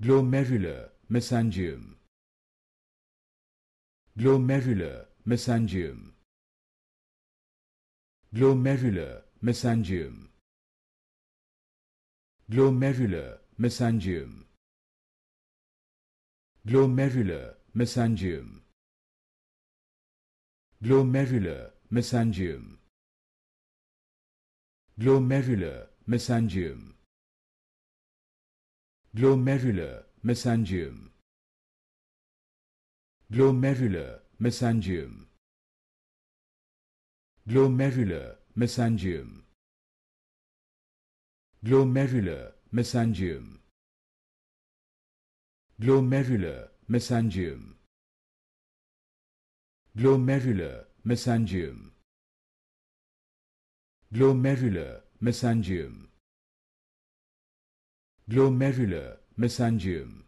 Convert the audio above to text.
glomerular mesangium glomerular mesangium glomerular mesangium glomerular mesangium glomerular mesangium glomerular mesangium glomerular mesangium glomerular mesangium glomerular mesangium glomerular mesangium glomerular mesangium glomerular mesangium glomerular mesangium glomerular mesangium glomerular mesangium.